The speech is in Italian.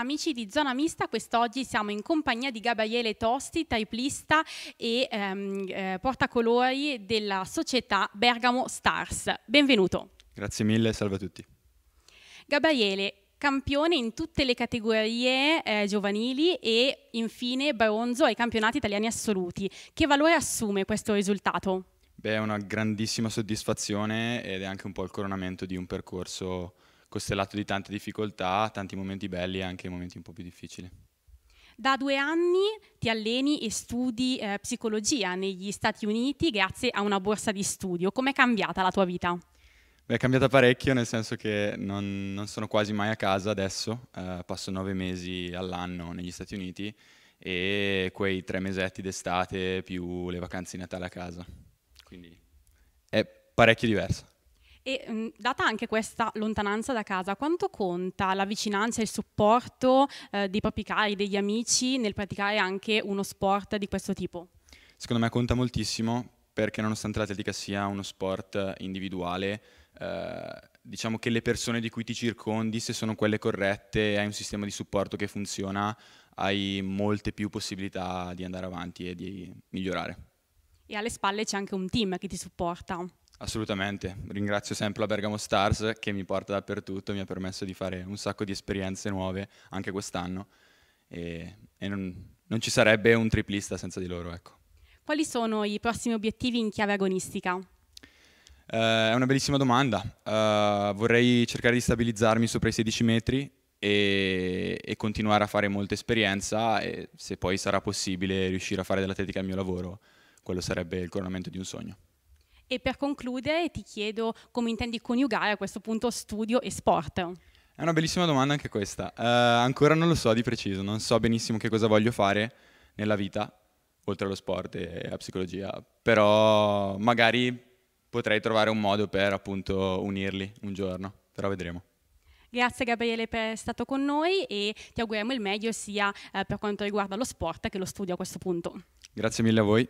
Amici di Zona Mista, quest'oggi siamo in compagnia di Gabriele Tosti, typista e ehm, eh, portacolori della società Bergamo Stars. Benvenuto. Grazie mille, salve a tutti. Gabriele, campione in tutte le categorie eh, giovanili e infine bronzo ai campionati italiani assoluti. Che valore assume questo risultato? Beh, è una grandissima soddisfazione ed è anche un po' il coronamento di un percorso costellato di tante difficoltà, tanti momenti belli e anche momenti un po' più difficili. Da due anni ti alleni e studi eh, psicologia negli Stati Uniti grazie a una borsa di studio. Com'è cambiata la tua vita? Beh, è cambiata parecchio, nel senso che non, non sono quasi mai a casa adesso, eh, passo nove mesi all'anno negli Stati Uniti e quei tre mesetti d'estate più le vacanze di Natale a casa. Quindi è parecchio diverso. E mh, mm, data anche questa lontananza da casa, quanto conta la vicinanza e il supporto eh, dei propri cari, degli amici nel praticare anche uno sport di questo tipo? Secondo me conta moltissimo perché nonostante l'atletica sia uno sport eh, individuale, eh, diciamo che le persone di cui ti circondi, se sono quelle corrette, e hai un sistema di supporto che funziona, hai molte più possibilità di andare avanti e di migliorare. E alle spalle c'è anche un team che ti supporta. Assolutamente, ringrazio sempre la Bergamo Stars che mi porta dappertutto, mi ha permesso di fare un sacco di esperienze nuove anche quest'anno e, e non, non, ci sarebbe un triplista senza di loro. Ecco. Quali sono i prossimi obiettivi in chiave agonistica? Eh, è una bellissima domanda, uh, vorrei cercare di stabilizzarmi sopra i 16 metri e, e continuare a fare molta esperienza e se poi sarà possibile riuscire a fare dell'atletica il mio lavoro, quello sarebbe il coronamento di un sogno. E per concludere ti chiedo come intendi coniugare a questo punto studio e sport. È una bellissima domanda anche questa. Uh, ancora non lo so di preciso, non so benissimo che cosa voglio fare nella vita, oltre allo sport e alla psicologia, però magari potrei trovare un modo per appunto unirli un giorno, però vedremo. Grazie Gabriele per essere stato con noi e ti auguriamo il meglio sia eh, per quanto riguarda lo sport che lo studio a questo punto. Grazie mille a voi.